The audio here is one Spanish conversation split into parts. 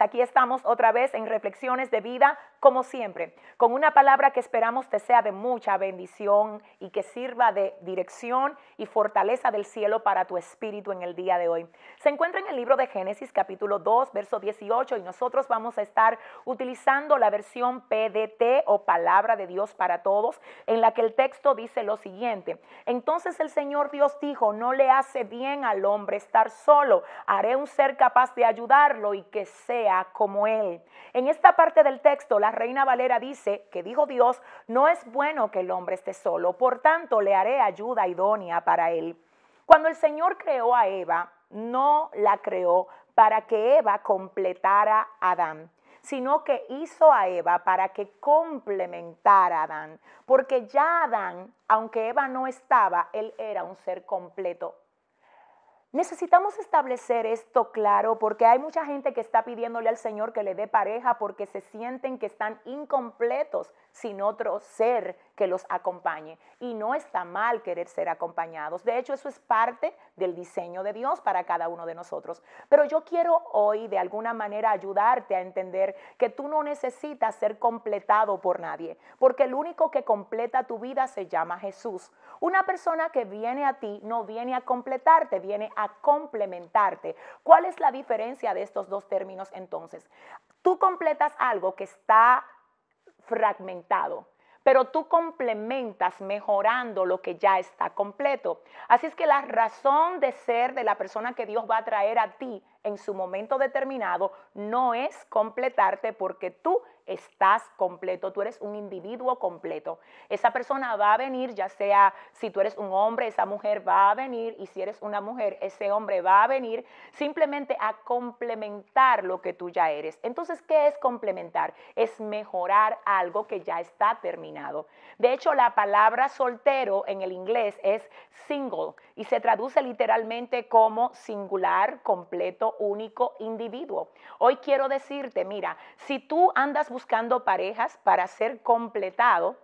aquí estamos otra vez en Reflexiones de Vida como siempre, con una palabra que esperamos te sea de mucha bendición y que sirva de dirección y fortaleza del cielo para tu espíritu en el día de hoy. Se encuentra en el libro de Génesis capítulo 2, verso 18 y nosotros vamos a estar utilizando la versión PDT o palabra de Dios para todos, en la que el texto dice lo siguiente. Entonces el Señor Dios dijo, no le hace bien al hombre estar solo, haré un ser capaz de ayudarlo y que sea como él. En esta parte del texto, la Reina Valera dice que dijo Dios, no es bueno que el hombre esté solo, por tanto le haré ayuda idónea para él. Cuando el Señor creó a Eva, no la creó para que Eva completara a Adán, sino que hizo a Eva para que complementara a Adán, porque ya Adán, aunque Eva no estaba, él era un ser completo Necesitamos establecer esto claro porque hay mucha gente que está pidiéndole al Señor que le dé pareja porque se sienten que están incompletos sin otro ser que los acompañe. Y no está mal querer ser acompañados. De hecho, eso es parte del diseño de Dios para cada uno de nosotros. Pero yo quiero hoy de alguna manera ayudarte a entender que tú no necesitas ser completado por nadie, porque el único que completa tu vida se llama Jesús. Una persona que viene a ti no viene a completarte, viene a complementarte. ¿Cuál es la diferencia de estos dos términos entonces? Tú completas algo que está fragmentado pero tú complementas mejorando lo que ya está completo. Así es que la razón de ser de la persona que Dios va a traer a ti en su momento determinado no es completarte porque tú estás completo, tú eres un individuo completo. Esa persona va a venir, ya sea si tú eres un hombre, esa mujer va a venir, y si eres una mujer, ese hombre va a venir, simplemente a complementar lo que tú ya eres. Entonces, ¿qué es complementar? Es mejorar algo que ya está terminado. De hecho, la palabra soltero en el inglés es single y se traduce literalmente como singular, completo, único, individuo. Hoy quiero decirte, mira, si tú andas buscando parejas para ser completado,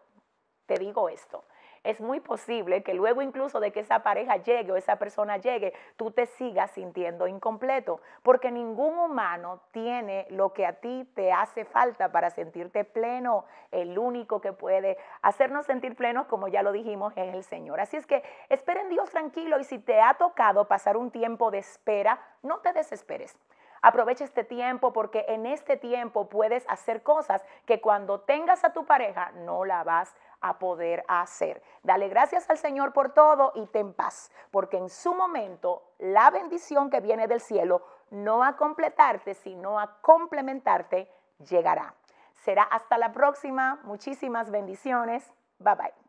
te digo esto, es muy posible que luego incluso de que esa pareja llegue o esa persona llegue, tú te sigas sintiendo incompleto, porque ningún humano tiene lo que a ti te hace falta para sentirte pleno. El único que puede hacernos sentir plenos, como ya lo dijimos, es el Señor. Así es que esperen Dios tranquilo y si te ha tocado pasar un tiempo de espera, no te desesperes. Aprovecha este tiempo porque en este tiempo puedes hacer cosas que cuando tengas a tu pareja no la vas a poder hacer. Dale gracias al Señor por todo y ten paz, porque en su momento la bendición que viene del cielo no a completarte, sino a complementarte llegará. Será hasta la próxima. Muchísimas bendiciones. Bye bye.